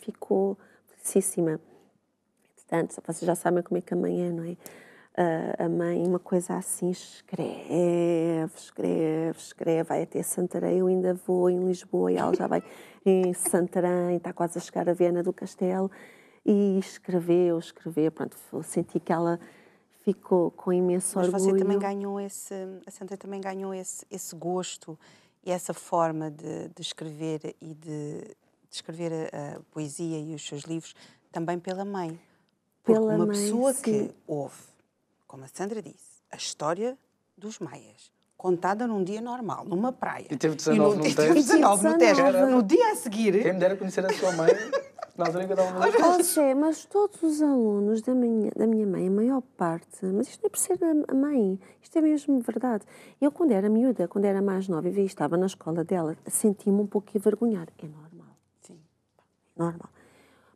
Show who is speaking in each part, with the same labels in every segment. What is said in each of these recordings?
Speaker 1: ficou felicíssima. Entretanto, vocês já sabem como é que a mãe é, não é? Uh, a mãe, uma coisa assim, escreve, escreve, escreve, vai até Santarém, eu ainda vou em Lisboa e ela já vai em Santarém, está quase a chegar a Viana do Castelo. E escreveu, escreveu, pronto, senti que ela ficou com imenso Mas orgulho. Mas você também ganhou esse, a Santarém também ganhou esse, esse gosto e essa forma de, de escrever e de, de escrever a, a, poesia e os seus livros também pela mãe. Porque pela uma mãe, pessoa sim. que ouve, como a Sandra disse, a história dos maias, contada num dia normal, numa praia. E teve 19 e no, no 19 no No dia a seguir... Quem me dera conhecer a sua mãe... Na altura que eu uma mas todos os alunos da minha, da minha mãe, a maior parte, mas isto não é por ser a mãe, isto é mesmo verdade. Eu, quando era miúda, quando era mais nova e estava na escola dela, senti-me um pouco envergonhada. É normal normal.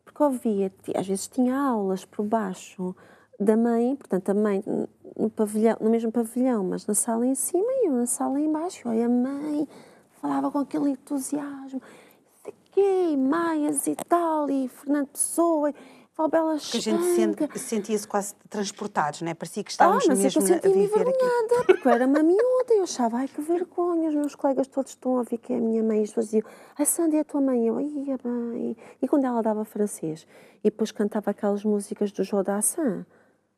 Speaker 1: Porque ouvia, às vezes tinha aulas por baixo da mãe, portanto, a mãe no, pavilhão, no mesmo pavilhão, mas na sala em cima e eu na sala em baixo. Olha, a mãe falava com aquele entusiasmo, sei quê, Maias e tal, e Fernando Pessoa, que a gente sente, sentia-se quase transportados, não é? Parecia que ah, estávamos ah, mas mesmo é que eu a viver aqui. Porque eu era uma miúda, eu achava, ai que vergonha, os meus colegas todos estão a ouvir que é a minha mãe, e diziam, a Sandy é a tua mãe, eu ia é bem. E quando ela dava francês, e depois cantava aquelas músicas do Jodassin,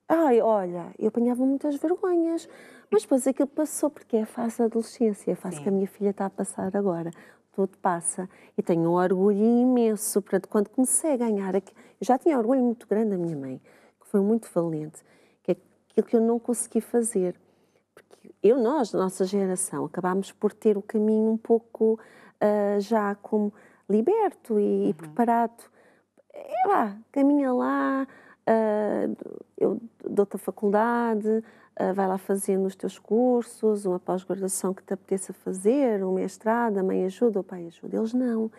Speaker 1: Ai, olha, eu apanhava muitas vergonhas, mas depois aquilo passou, porque é a fase da adolescência, é a fase Sim. que a minha filha está a passar agora. Tudo passa. E tenho um orgulho imenso. Portanto, quando comecei a ganhar, eu já tinha orgulho muito grande da minha mãe, que foi muito valente, que é aquilo que eu não consegui fazer. Porque eu, nós, da nossa geração, acabámos por ter o caminho um pouco uh, já como liberto e, uhum. preparado. É lá, caminha lá uh, eu dou-te a faculdade, uh, vai lá fazendo os teus cursos, uma pós-graduação que te apeteça fazer, um mestrado, a mãe ajuda, o pai ajuda. Eles não.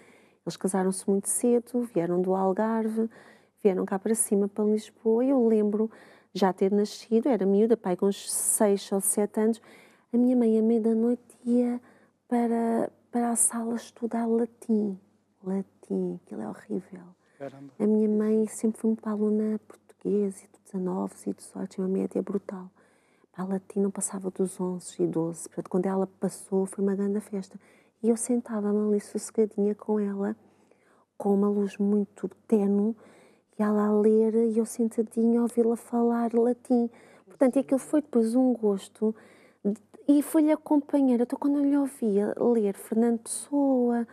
Speaker 1: Eles casaram-se muito cedo, vieram do Algarve, vieram cá para cima, para Lisboa. e Eu lembro já ter nascido, era miúda, pai com uns 6 ou 7 anos, a minha mãe, à meia-noite, ia para, para a sala estudar latim. Latim, aquilo é horrível. Caramba. A minha mãe sempre foi uma aluna portuguesa e do 19 e do tinha uma média brutal. A latina passava dos 11 e 12, portanto, quando ela passou foi uma grande festa. E eu sentava-me ali sossegadinha com ela, com uma luz muito tenue, e ela a ler e eu sentadinha a ouvi-la falar latim. Portanto, e aquilo foi depois um gosto e foi-lhe acompanhar. Então, quando eu lhe ouvia ler Fernando Pessoa,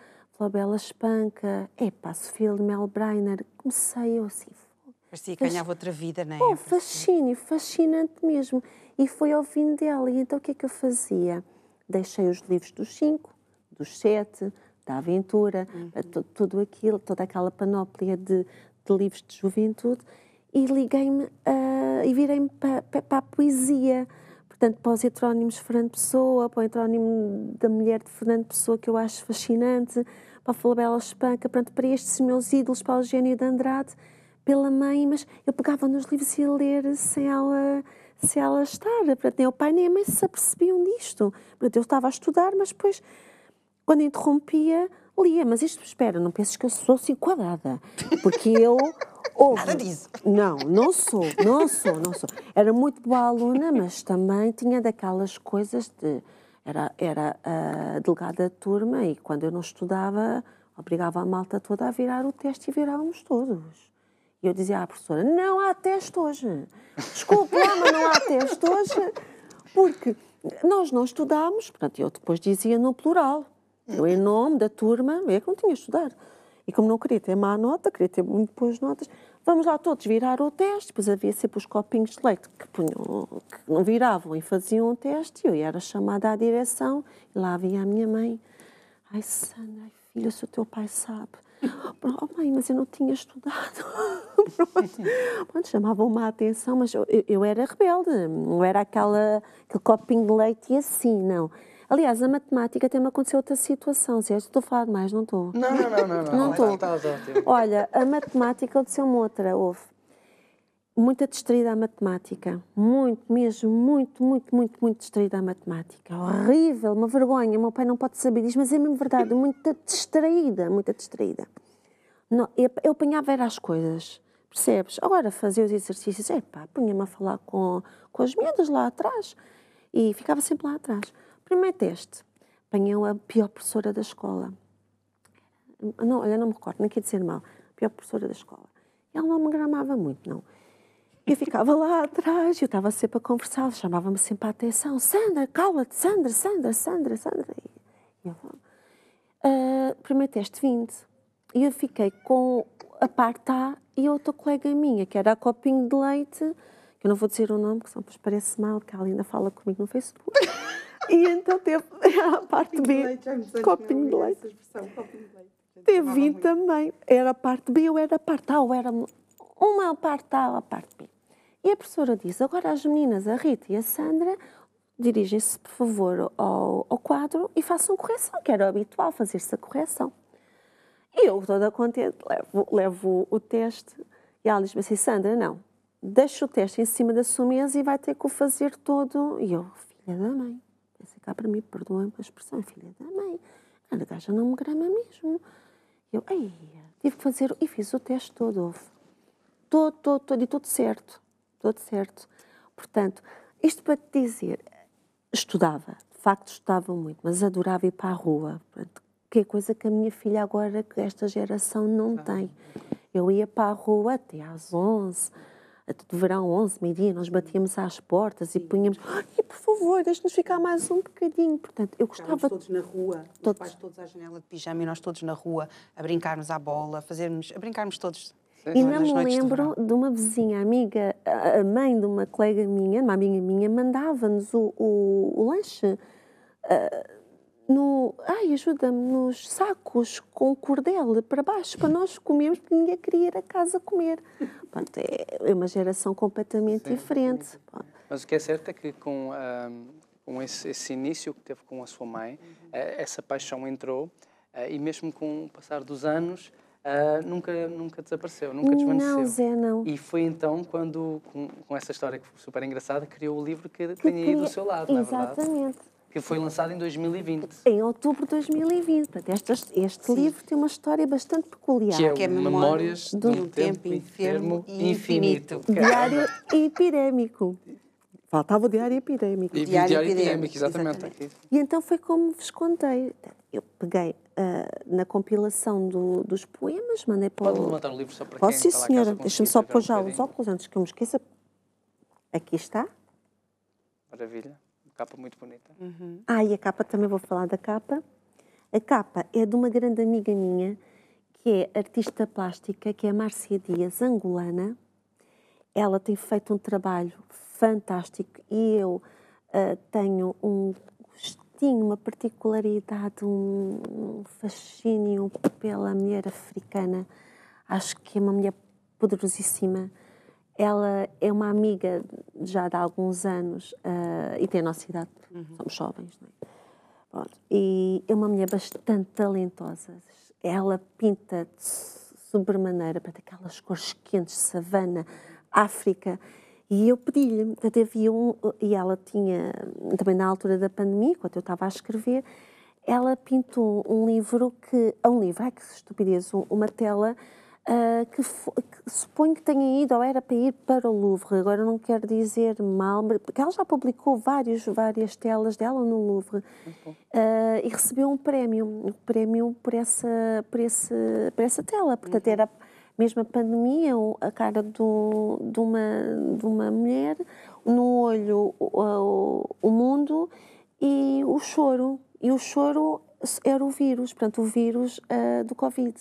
Speaker 1: Bela Espanca, epá, Sofia Mel Breiner, comecei eu assim. Parecia que ganhava outra vida, não é? Oh, fascínio, fascinante mesmo. E foi ao fim dela. E então o que é que eu fazia? Deixei os livros dos cinco, dos sete, da aventura, eh, uhum. tudo aquilo, toda aquela panóplia de, de livros de juventude e liguei-me uh, e virei-me para pa, pa a poesia. Portanto, para os heterónimos de Fernando Pessoa, para o heterónimo da mulher de Fernando Pessoa, que eu acho fascinante, para a Flabela Espanca, pronto, para estes meus ídolos, para o Eugênio de Andrade, pela mãe, mas eu pegava nos livros e ia ler sem ela, sem ela estar. Pronto, nem o pai nem a mãe se apercebiam disto. Pronto, eu estava a estudar, mas depois, quando interrompia, lia. Mas isto, espera, não penses que eu sou assim quadrada, porque eu... Ouve. Nada disso. Não, não sou, não sou, não sou. Era muito boa aluna, mas também tinha daquelas coisas de era, era a delegada de turma e quando eu não estudava, obrigava a malta toda a virar o teste e virávamos todos. E eu dizia à ah, professora: não há teste hoje. Desculpa, mas não há teste hoje, porque nós não estudámos. Portanto, eu depois dizia no plural, eu em nome da turma, eu é que não tinha estudado. E como não queria ter má nota, queria ter muito boas notas, Vamos lá todos virar o teste, pois havia sempre os copinhos de leite que, punham, que não viravam e faziam o teste, e eu era chamada à direção, e lá vinha a minha mãe. Ai, Sandra, ai, filha, se o teu pai sabe. Oh, mãe, mas eu não tinha estudado. Pronto, chamavam-me a atenção, mas eu, eu, era rebelde, não era aquela, aquele copinho de leite e assim, não. Aliás, a matemática tem me acontecido outra situação. Se estou a falar demais, não estou. Não, não, não, não. Não, estou. Então Olha, a matemática aconteceu-me outra, houve. Muita distraída à matemática. Muito, mesmo, muito, muito, muito, muito distraída à matemática. Horrível, uma vergonha. Meu pai não pode saber disso, mas é mesmo verdade. Muita distraída, muita distraída. Não, eu, eu apanhava era as coisas, percebes? Agora, fazer os exercícios, epá, punha-me a falar com, com as miúdas lá atrás e ficava sempre lá atrás. Primeiro teste. Apanhou a pior professora da escola. Não, olha, não me recordo, nem quer dizer mal. A pior professora da escola. Ela não me gramava muito, não. Eu ficava lá atrás, eu estava sempre a conversar, chamava-me sempre a atenção. Sandra, cala-te, Sandra, Sandra, Sandra, Sandra. E eu, uh, primeiro teste, 20. E eu fiquei com a parte A e outra colega minha, que era a copinho de leite, que eu não vou dizer o nome, porque só parece mal, que ela ainda fala comigo no Facebook. E então teve a parte B. copinho é? de leite. Teve vim também. Era a parte B ou era a parte A, ou era uma parte A ou a parte B. E a professora diz: agora as meninas, a Rita e a Sandra, dirigem-se, por favor, ao, ao, quadro e façam correção, que era habitual fazer-se a correção. E eu, toda contente, levo, levo o teste e ela diz-me assim: Sandra, não, deixa o teste em cima da sua mesa e vai ter que o fazer todo. E eu, filha da mãe, pensei cá para mim, perdoem a expressão, filha da mãe, a gaja não me grama mesmo. Eu, aí, tive que fazer, e fiz o teste todo, houve. Todo, todo, todo, e tudo certo. Tudo certo. Portanto, isto para te dizer, estudava, de facto estudava muito, mas adorava ir para a rua, portanto, que é coisa que a minha filha agora, que esta geração não tem. Eu ia para a rua até às 11 é de verão, 11, meio-dia, nós batíamos às portas e punhamos, e por favor, deixe-nos ficar mais um bocadinho. Portanto, eu gostava... Estávamos todos na rua, todos. os pais todos à janela de pijama e nós todos na rua, a brincarmos à bola, a, fazermos, a brincarmos todos e não me lembro de uma vizinha amiga, a mãe de uma colega minha, uma amiga minha, mandava-nos o, o, o, lanche. Uh, no, ai, ajuda-me, nos sacos com cordel para baixo, para nós comermos, porque ninguém queria ir a casa comer. Pronto, é, é uma geração completamente sim, diferente. Mas o que é certo é que com, com esse, esse, início que teve com a sua mãe, uhum. Eh, essa paixão entrou eh, e mesmo com o passar dos anos, Uh, nunca, nunca desapareceu, nunca desvaneceu. Não, Zé, não. E foi então quando, com, com essa história que foi super engraçada, criou o livro que, que tinha aí do seu lado, Exatamente. na é verdade. Exatamente que foi lançado em 2020. Em outubro de 2020. Este, este livro tem uma história bastante peculiar. Que é, que é Memórias de um Tempo, Enfermo e Infinito. infinito. Diário epidémico. Faltava o diário epidémico. E, diário, diário epidémico, exatamente. exatamente. E então foi como vos contei. Eu peguei uh, na compilação do, dos poemas, mandei para Pode o... levantar o livro só para Posso, quem sim, senhora. Deixa-me só pôr já um os óculos antes que eu me esqueça. Aqui está. Maravilha. Capa muito bonita. Uhum. Ah, e a capa também vou falar da capa. A capa é de uma grande amiga minha, que é artista plástica, que é a Márcia Dias, angolana. Ela tem feito um trabalho fantástico e eu uh, tenho um gostinho, uma particularidade, um fascínio pela mulher africana. Acho que é uma mulher poderosíssima ela é uma amiga já de há alguns anos uh, e tem a nossa idade, uhum. somos jovens, não é? Pronto. E é uma mulher bastante talentosa. Ela pinta de sobremaneira para aquelas cores quentes, savana, África. E eu pedi-lhe, havia um, e ela tinha, também na altura da pandemia, quando eu estava a escrever, ela pintou um livro que, é um livro, ai que estupidez, uma tela uh, que, que, suponho que tenha ido ou era para ir para o Louvre, agora não quero dizer mal, porque ela já publicou vários, várias telas dela no Louvre uh, e recebeu um prémio, um prémio por essa, por, esse, por essa tela, portanto uhum. era mesmo a pandemia, a cara do, de, uma, de uma mulher, no olho o, o mundo e o choro. E o choro era o vírus, portanto, o vírus uh, do Covid.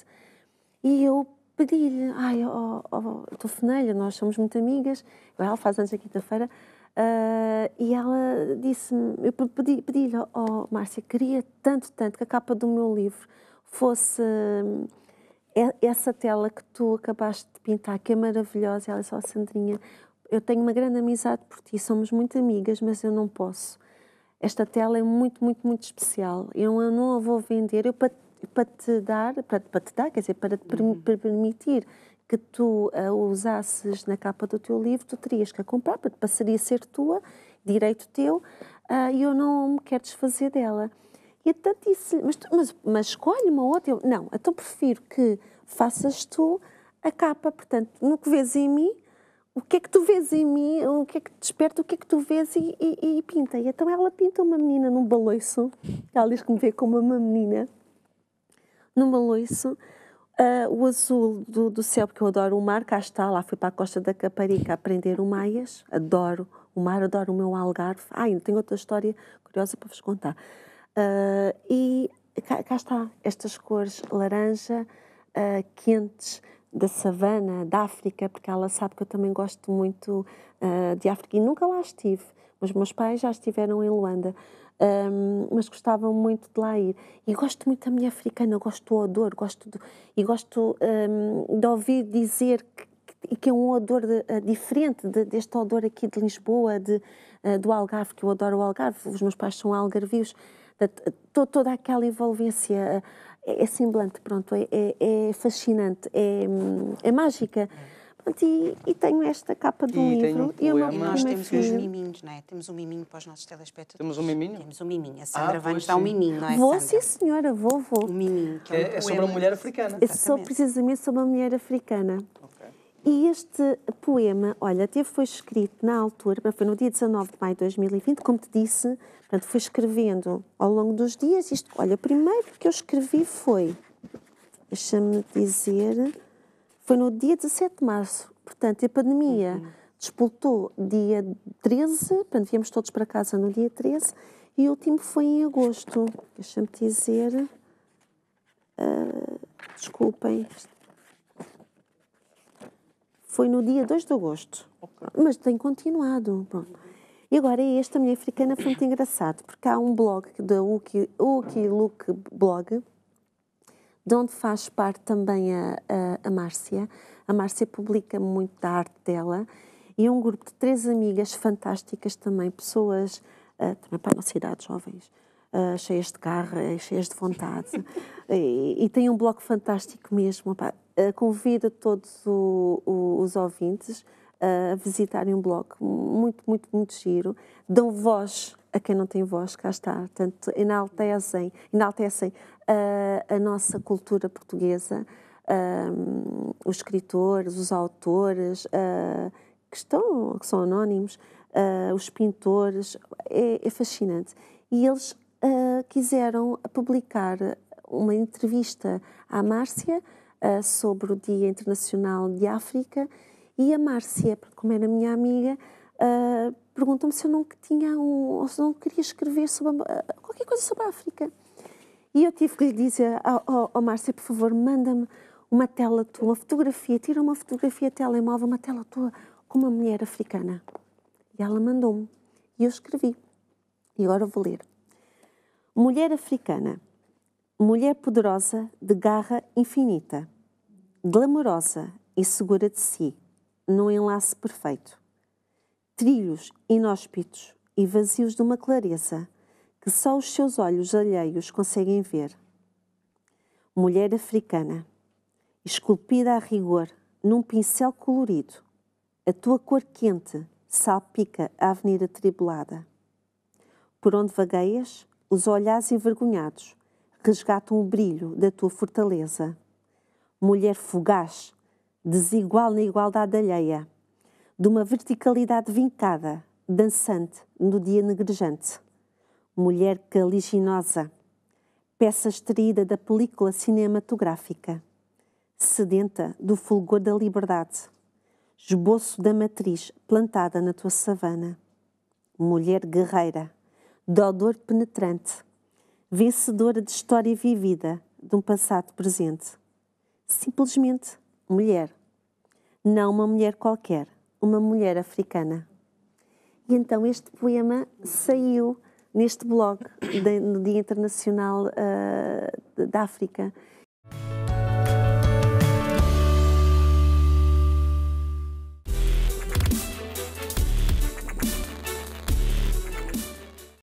Speaker 1: E eu pedi-lhe, ai, oh, oh, nós somos muito amigas, agora ela faz anos aqui quinta-feira, uh, e ela disse-me, eu pedi-lhe, pedi oh Márcia, queria tanto, tanto que a capa do meu livro fosse uh, essa tela que tu acabaste de pintar, que é maravilhosa, e ela disse, oh Sandrinha, eu tenho uma grande amizade por ti, somos muito amigas, mas eu não posso. Esta tela é muito, muito, muito especial. Eu, não a vou vender, eu para te dar, para, para te dar, quer dizer, para te uhum. permitir que tu a usasses na capa do teu livro, tu terias que a comprar, porque passaria a ser tua, direito teu, uh, e eu não me quero desfazer dela. E então disse mas, mas, mas escolhe uma outra. Eu, não, então prefiro que faças tu a capa. Portanto, no que vês em mim, o que é que tu vês em mim, o que é que te desperta, o que é que tu vês e, e, e pinta. E então ela pinta uma menina num baloiço. Ela diz que me vê como uma menina numa Maloiço, uh, ah, o azul do, do céu, porque eu adoro o mar, cá está, lá fui para a Costa da Caparica aprender o Maias, adoro o mar, adoro o meu Algarve. Ah, ainda tenho outra história curiosa para vos contar. Uh, e cá, cá, está, estas cores laranja, uh, quentes, da savana, da África, porque ela sabe que eu também gosto muito uh, de África e nunca lá estive, mas meus pais já estiveram em Luanda um, mas gostava muito de lá ir. E gosto muito da minha africana, gosto do odor, gosto e gosto um, de ouvir dizer que, que é um odor de, uh, diferente de, deste odor aqui de Lisboa, de, uh, do Algarve, que eu adoro o Algarve, os meus pais são algarvios, toda, toda aquela envolvência eh, é, é semblante, pronto, é, é, é fascinante, é, hum, é mágica. É. E, e, tenho esta capa do e livro. Um e o meu nós temos filho. uns miminhos, não é? Temos um miminho para os nossos telespectadores. Temos um miminho? Temos um miminho. A ah, Sandra ah, vai nos dar um miminho, não é? Vou, Sandra? sim, senhora, vou, vou. Um miminho, que é, um é, é sobre uma mulher africana. É sou precisamente sobre uma mulher africana. E este poema, olha, até foi escrito na altura, foi no dia 19 de maio de 2020, como te disse, portanto, fui escrevendo ao longo dos dias. Isto, olha, o primeiro que eu escrevi foi, deixa-me dizer, foi no dia 17 de março. Portanto, a pandemia uhum. despoltou dia 13, portanto, viemos todos para casa no dia 13, e o último foi em agosto. Deixa-me dizer. Uh, desculpem. Foi no dia 2 de agosto. Mas tem continuado. E agora é este, a mulher africana, foi muito engraçado, porque há um blog da Uki, Uki Look Blog, de onde faz parte também a, a, a Márcia. A Márcia publica muito da arte dela e um grupo de três amigas fantásticas também, pessoas uh, também para a nossa idade, jovens, uh, cheias de garra, cheias de vontade. e, e, tem um bloco fantástico mesmo. Uh, convido todos o, o, os ouvintes a visitarem um blog muito, muito, muito giro. Dão voz a quem não tem voz, cá está. Portanto, enaltecem, enaltecem a nossa cultura portuguesa, os escritores, os autores ah, que, estão, que são anónimos, ah, os pintores, é, é fascinante. E eles ah, quiseram publicar uma entrevista à Márcia sobre o Dia Internacional de África e a Márcia, como era minha amiga, perguntou-me se eu não tinha um, ou se não queria escrever sobre qualquer coisa sobre a África. E eu tive que lhe dizer, oh, oh, oh Márcia, por favor, manda-me uma tela tua, uma fotografia, tira uma fotografia telemóvel, uma tela tua com uma mulher africana. E ela mandou-me. E eu escrevi. E agora vou ler. Mulher africana. Mulher poderosa, de garra infinita. Glamourosa e segura de si, num enlace perfeito. Trilhos inóspitos e vazios de uma clareza que só os seus olhos alheios conseguem ver. Mulher africana, esculpida a rigor num pincel colorido, a tua cor quente salpica a avenida tribulada. Por onde vagueias, os olhares envergonhados resgatam o brilho da tua fortaleza. Mulher fugaz, desigual na igualdade alheia, de uma verticalidade vincada, dançante no dia negrejante. Mulher Caliginosa, peça extraída da película cinematográfica, sedenta do fulgor da liberdade, esboço da matriz plantada na tua savana. Mulher guerreira, de odor penetrante, vencedora de história vivida de um passado presente. Simplesmente mulher. Não uma mulher qualquer, uma mulher africana. E então este poema saiu neste blog de, no Dia Internacional uh, da África.